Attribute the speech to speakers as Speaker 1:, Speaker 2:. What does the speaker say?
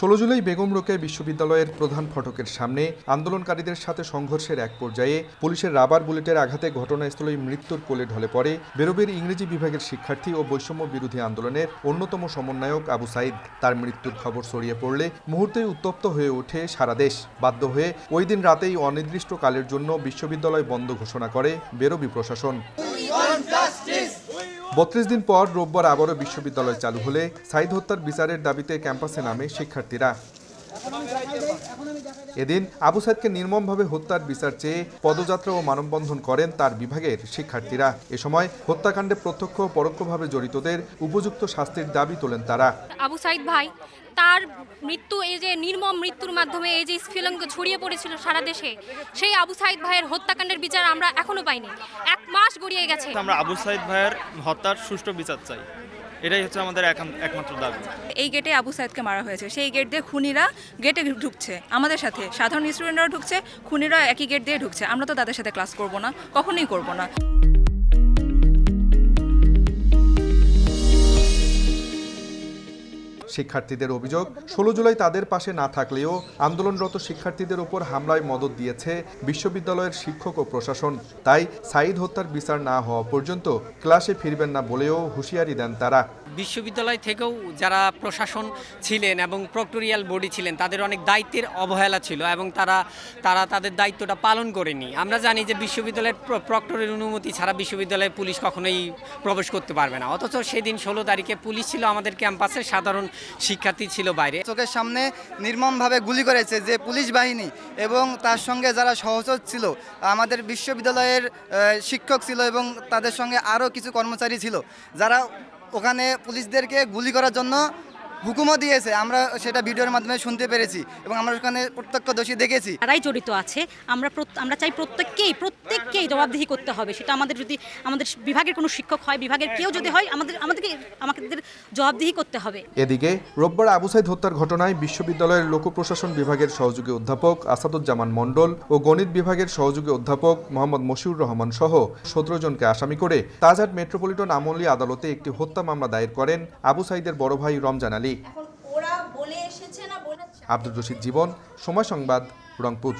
Speaker 1: ষোলো জুলাই বেগম রোকেয়া বিশ্ববিদ্যালয়ের প্রধান ফটকের সামনে আন্দোলনকারীদের সাথে সংঘর্ষের এক পর্যায়ে পুলিশের রাবার বুলেটের আঘাতে ঘটনাস্থলেই মৃত্যুর কোলে ঢলে পড়ে বেরোবের ইংরেজি বিভাগের শিক্ষার্থী ও বৈষম্য বিরোধী আন্দোলনের অন্যতম সমন্বয়ক আবু সাইদ তার মৃত্যুর খবর ছড়িয়ে পড়লে মুহূর্তেই উত্তপ্ত হয়ে ওঠে সারা দেশ বাধ্য হয়ে ওই দিন রাতেই অনির্দিষ্টকালের জন্য বিশ্ববিদ্যালয় বন্ধ ঘোষণা করে বেরোবি প্রশাসন বত্রিশ দিন পর রোববার আবারও বিশ্ববিদ্যালয় চালু হলে সাইদ হত্যার বিচারের দাবিতে ক্যাম্পাসে নামে শিক্ষার্থীরা এদিন আবু সাইদকে নির্মমভাবে হত্যার বিচার চেয়ে পদযাত্রা ও মানববন্ধন করেন তার বিভাগের শিক্ষার্থীরা এ সময় হত্যাকাণ্ডে প্রত্যক্ষ ও পরোক্ষভাবে জড়িতদের উপযুক্ত শাস্তির দাবি তোলেন তারা
Speaker 2: আবু সাইদ ভাই তার মৃত্যু এই যে নির্মম মৃত্যুর মাধ্যমে এই যে স্ফিলঙ্গ ছড়িয়ে পড়েছিল সারা দেশে সেই আবু সাইদ ভাইয়ের হত্যাকাণ্ডের বিচার আমরা এখনো পাইনি এক মাস গড়িয়ে গেছে আমরা আবু সাইদ
Speaker 1: ভাইয়ের হত্যার সুষ্ঠু বিচার চাই এটাই হচ্ছে আমাদের একমাত্র দাবি
Speaker 2: এই গেটে আবু সাইদকে মারা হয়েছে সেই গেট দিয়ে খুনিরা গেটে ঢুকছে আমাদের সাথে সাধারণ স্টুডেন্টরা ঢুকছে খুনিরা একই গেট দিয়ে ঢুকছে আমরা তো তাদের সাথে ক্লাস করব না কখনোই করব না
Speaker 1: শিক্ষার্থীদের অভিযোগ ষোলো জুলাই তাদের পাশে না থাকলেও আন্দোলনরত শিক্ষার্থীদের ওপর হামলায় মদত দিয়েছে বিশ্ববিদ্যালয়ের শিক্ষক ও প্রশাসন তাই সাইদ হত্যার বিচার না হওয়া পর্যন্ত ক্লাসে ফিরবেন না বলেও হুঁশিয়ারি দেন তারা
Speaker 2: বিশ্ববিদ্যালয় থেকেও যারা প্রশাসন ছিলেন এবং প্রক্টোরিয়াল বডি ছিলেন তাদের অনেক দায়িত্বের অবহেলা ছিল এবং তারা তারা তাদের দায়িত্বটা পালন করেনি আমরা জানি যে বিশ্ববিদ্যালয়ের প্রক্টরের অনুমতি ছাড়া বিশ্ববিদ্যালয়ে পুলিশ কখনোই প্রবেশ করতে পারবে না অথচ সেদিন ষোলো তারিখে পুলিশ ছিল আমাদের ক্যাম্পাসে সাধারণ শিক্ষার্থী ছিল বাইরে চোখের সামনে নির্মমভাবে গুলি করেছে যে পুলিশ বাহিনী এবং তার সঙ্গে যারা সহচর ছিল আমাদের বিশ্ববিদ্যালয়ের শিক্ষক ছিল এবং তাদের সঙ্গে আরও কিছু কর্মচারী ছিল যারা ওখানে পুলিশদেরকে গুলি করার জন্য হুকুমও দিয়েছে আমরা সেটা ভিডিওর মাধ্যমে শুনতে পেরেছি এবং আমরা ওখানে প্রত্যক্ষদর্শী দেখেছি তারাই জড়িত আছে আমরা আমরা চাই প্রত্যেককেই প্রত্যেককেই জবাবদিহি করতে হবে সেটা আমাদের যদি আমাদের বিভাগের কোনো শিক্ষক হয় বিভাগের কেউ যদি হয় আমাদের আমাদেরকে আমাদের
Speaker 1: জবাবদিহি করতে হবে এদিকে রোববার আবু সাইদ হত্যার ঘটনায় বিশ্ববিদ্যালয়ের লোকপ্রশাসন বিভাগের সহযোগী অধ্যাপক আসাদুজ্জামান মণ্ডল ও গণিত বিভাগের সহযোগী অধ্যাপক মোহাম্মদ মশিউর রহমান সহ সতেরো জনকে আসামি করে তাজার মেট্রোপলিটন আমলি আদালতে একটি হত্যা মামলা দায়ের করেন আবু সাইদের বড় ভাই রমজান আলী
Speaker 2: আলী
Speaker 1: আব্দুল রশিদ জীবন সময় সংবাদ রংপুর